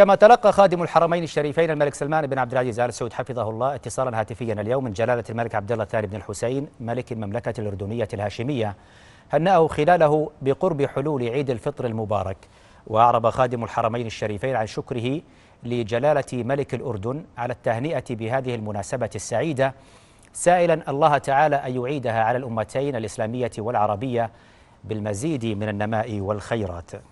كما تلقى خادم الحرمين الشريفين الملك سلمان بن عبد العزيز ال سعود حفظه الله اتصالا هاتفيا اليوم من جلاله الملك عبد الله الثاني بن الحسين ملك المملكه الاردنيه الهاشميه هنأه خلاله بقرب حلول عيد الفطر المبارك وأعرب خادم الحرمين الشريفين عن شكره لجلالة ملك الأردن على التهنئة بهذه المناسبة السعيدة سائلا الله تعالى أن يعيدها على الأمتين الإسلامية والعربية بالمزيد من النماء والخيرات